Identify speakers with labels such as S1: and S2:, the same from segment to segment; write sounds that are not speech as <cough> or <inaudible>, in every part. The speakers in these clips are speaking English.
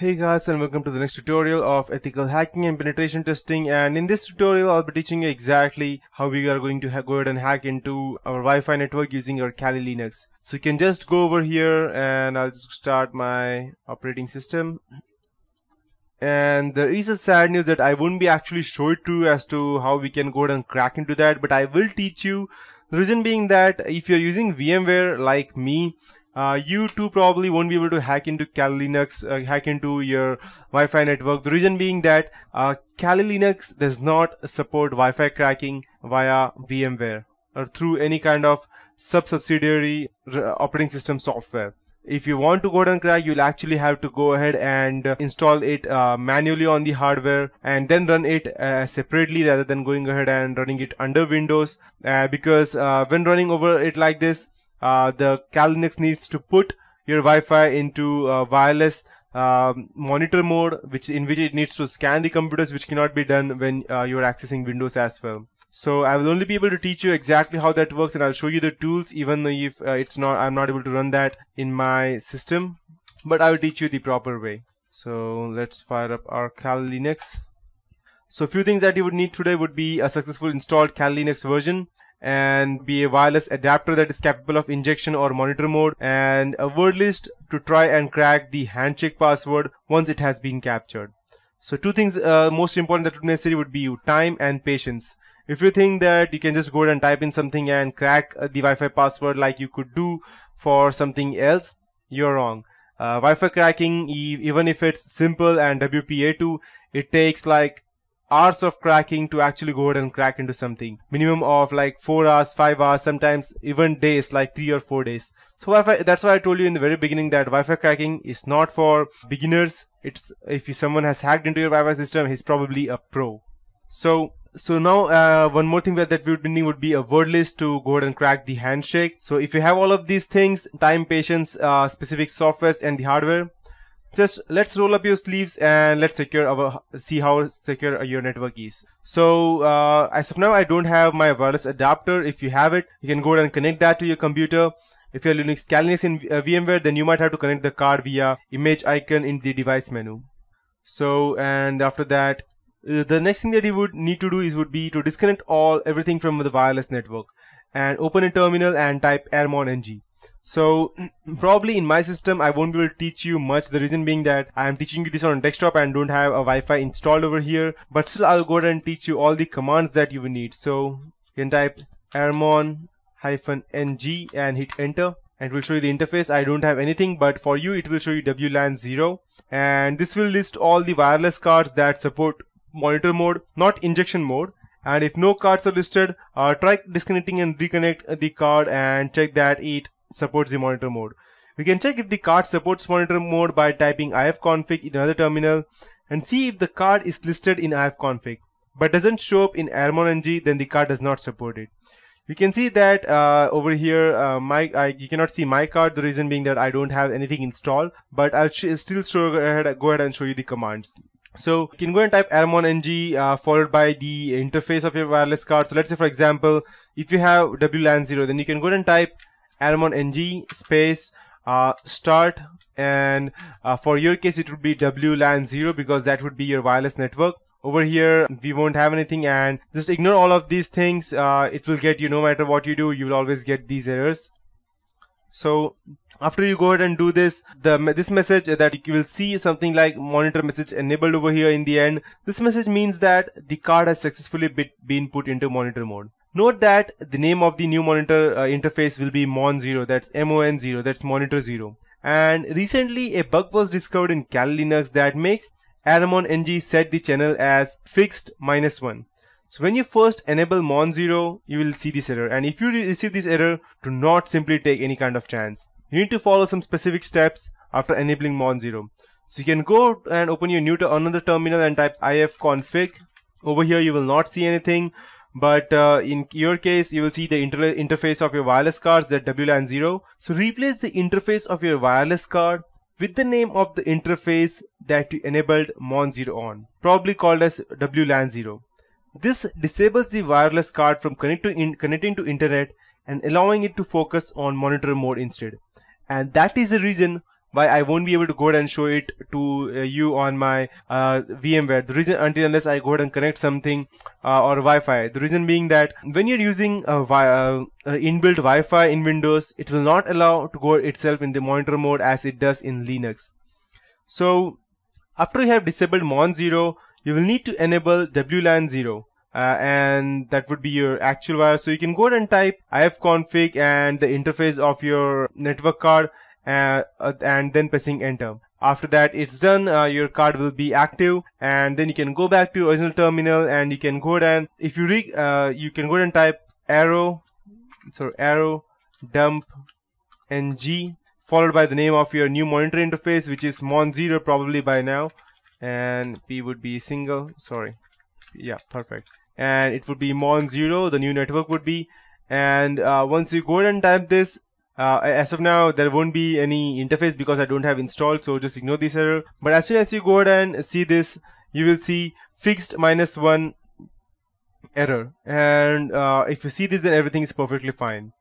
S1: Hey guys and welcome to the next tutorial of ethical hacking and penetration testing and in this tutorial I'll be teaching you exactly how we are going to go ahead and hack into our Wi-Fi network using our Kali Linux. So you can just go over here and I'll just start my operating system and there is a sad news that I won't be actually showing to as to how we can go ahead and crack into that but I will teach you the reason being that if you're using VMware like me uh, you too probably won't be able to hack into Kali Linux, uh, hack into your Wi-Fi network. The reason being that uh, Kali Linux does not support Wi-Fi cracking via VMware or through any kind of sub-subsidiary uh, operating system software. If you want to go and crack, you'll actually have to go ahead and install it uh, manually on the hardware and then run it separately rather than going ahead and running it under Windows. because when running over it like this, uh, the the Calinux needs to put your Wi-Fi into wireless um, monitor mode, which in which it needs to scan the computers, which cannot be done when uh, you're accessing Windows as well. So I will only be able to teach you exactly how that works, and I'll show you the tools, even though if uh, it's not, I'm not able to run that in my system, but I will teach you the proper way. So let's fire up our Cal Linux. So few things that you would need today would be a successful installed Cal Linux version, and be a wireless adapter that is capable of injection or monitor mode and a word list to try and crack the handshake password once it has been captured. So two things uh, most important that would be necessary would be time and patience. If you think that you can just go and type in something and crack uh, the Wi-Fi password like you could do for something else, you're wrong. Uh, Wi-Fi cracking, even if it's simple and WPA2, it takes like hours of cracking to actually go ahead and crack into something minimum of like four hours five hours sometimes even days like three or four days so wi-fi that's why i told you in the very beginning that wi-fi cracking is not for beginners it's if someone has hacked into your wi-fi system he's probably a pro so so now uh, one more thing that we would need would be a word list to go ahead and crack the handshake so if you have all of these things time patience uh, specific softwares and the hardware just let's roll up your sleeves and let's secure our see how secure your network is so uh, as of now i don't have my wireless adapter if you have it you can go and connect that to your computer if you're linux Callinus in uh, vmware then you might have to connect the card via image icon in the device menu so and after that uh, the next thing that you would need to do is would be to disconnect all everything from the wireless network and open a terminal and type airmon ng so <clears throat> probably in my system, I won't be able to teach you much. The reason being that I'm teaching you this on desktop and don't have a Wi-Fi installed over here, but still I'll go ahead and teach you all the commands that you will need. So you can type airmon hyphen ng and hit enter and it will show you the interface. I don't have anything, but for you, it will show you WLAN 0. And this will list all the wireless cards that support monitor mode, not injection mode. And if no cards are listed, uh, try disconnecting and reconnect the card and check that it supports the monitor mode. We can check if the card supports monitor mode by typing ifconfig in another terminal and see if the card is listed in ifconfig but doesn't show up in airmon-ng, then the card does not support it. You can see that uh, over here uh, my I, you cannot see my card the reason being that I don't have anything installed but I'll sh still show ahead, go ahead and show you the commands. So you can go and type ng uh, followed by the interface of your wireless card. So let's say for example if you have WLAN 0 then you can go and type Aramon ng space uh, start and uh, for your case it would be WLAN 0 because that would be your wireless network over here we won't have anything and just ignore all of these things uh, it will get you no matter what you do you will always get these errors so after you go ahead and do this the this message that you will see something like monitor message enabled over here in the end this message means that the card has successfully been put into monitor mode Note that the name of the new monitor uh, interface will be MON0, that's M-O-N-0, that's monitor 0. And recently a bug was discovered in Kali Linux that makes Aramon NG set the channel as fixed minus 1. So when you first enable MON0, you will see this error. And if you receive this error, do not simply take any kind of chance. You need to follow some specific steps after enabling MON0. So you can go and open your new another terminal and type ifconfig. Over here, you will not see anything. But uh, in your case, you will see the inter interface of your wireless cards, that WLAN 0. So replace the interface of your wireless card with the name of the interface that you enabled MON0 on, probably called as WLAN 0. This disables the wireless card from connecting to internet and allowing it to focus on monitor mode instead. And that is the reason why I won't be able to go ahead and show it to uh, you on my uh, VMware. The reason until unless I go ahead and connect something uh, or Wi-Fi. The reason being that when you're using a wi- uh, inbuilt Wi-Fi in Windows, it will not allow to go itself in the monitor mode as it does in Linux. So after you have disabled Mon 0, you will need to enable WLAN 0. Uh, and that would be your actual wire. So you can go ahead and type ifconfig and the interface of your network card uh, uh, and then pressing enter. After that it's done, uh, your card will be active and then you can go back to original terminal and you can go and if you re uh, you can go and type arrow, sorry, arrow dump ng followed by the name of your new monitor interface which is mon0 probably by now and p would be single, sorry, yeah, perfect. And it would be mon0, the new network would be and uh, once you go and type this uh, as of now, there won't be any interface because I don't have installed, so just ignore this error. But as soon as you go ahead and see this, you will see fixed minus one error. And uh, if you see this, then everything is perfectly fine.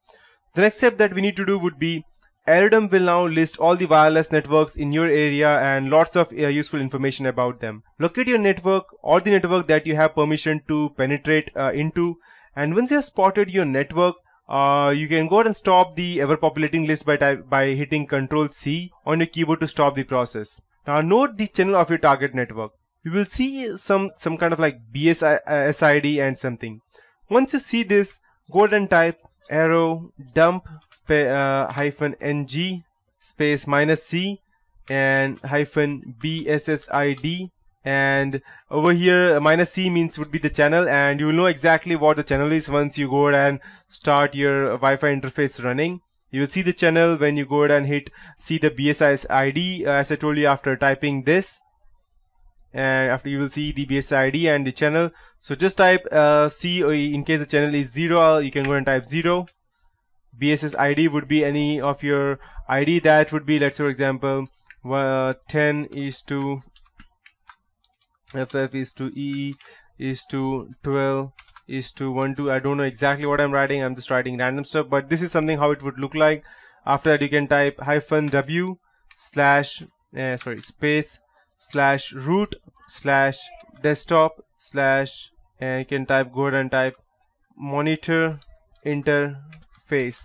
S1: The next step that we need to do would be Aerodom will now list all the wireless networks in your area and lots of uh, useful information about them. Locate your network or the network that you have permission to penetrate uh, into and once you have spotted your network, uh, you can go ahead and stop the ever populating list by type, by hitting Ctrl C on your keyboard to stop the process. Now note the channel of your target network. You will see some, some kind of like BSID uh, and something. Once you see this, go ahead and type arrow dump uh, hyphen ng space minus c and hyphen bssid and over here minus C means would be the channel and you'll know exactly what the channel is once you go and start your Wi-Fi interface running. You'll see the channel when you go and hit see the BSIS ID as I told you after typing this and after you will see the BSIS ID and the channel. So just type uh, C uh, in case the channel is 0 uh, you can go and type 0. BSIS ID would be any of your ID that would be let's say for example uh, 10 is to ff is to E is to 12 is to 1 2 i don't know exactly what i'm writing i'm just writing random stuff but this is something how it would look like after that you can type hyphen w slash uh, sorry space slash root slash desktop slash and eh, you can type go ahead and type monitor interface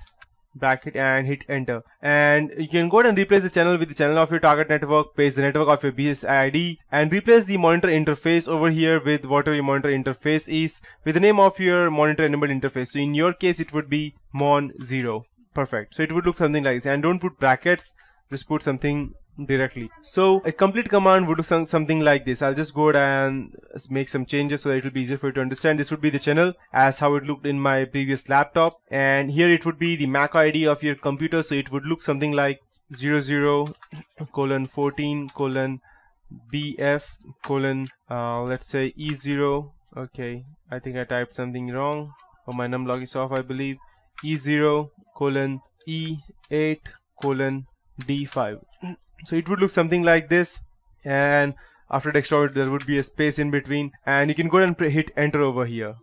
S1: bracket and hit enter and you can go and replace the channel with the channel of your target network paste the network of your BSID and replace the monitor interface over here with whatever your monitor interface is with the name of your monitor enabled interface so in your case it would be mon 0 perfect so it would look something like this and don't put brackets just put something directly. So a complete command would do some, something like this. I'll just go and make some changes so that it will be easier for you to understand. This would be the channel as how it looked in my previous laptop. And here it would be the MAC ID of your computer. So it would look something like 00 <coughs> colon 14 colon BF colon, uh, let's say E0. Okay. I think I typed something wrong. Oh, my num log is off, I believe. E0 colon E8 colon D5 so it would look something like this and after desktop there would be a space in between and you can go ahead and hit enter over here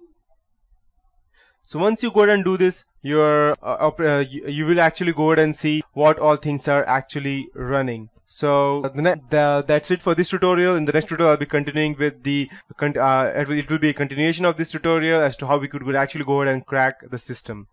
S1: so once you go ahead and do this your uh, uh, you, will actually go ahead and see what all things are actually running so the, the, that's it for this tutorial. In the next tutorial, I'll be continuing with the uh, it will be a continuation of this tutorial as to how we could actually go ahead and crack the system.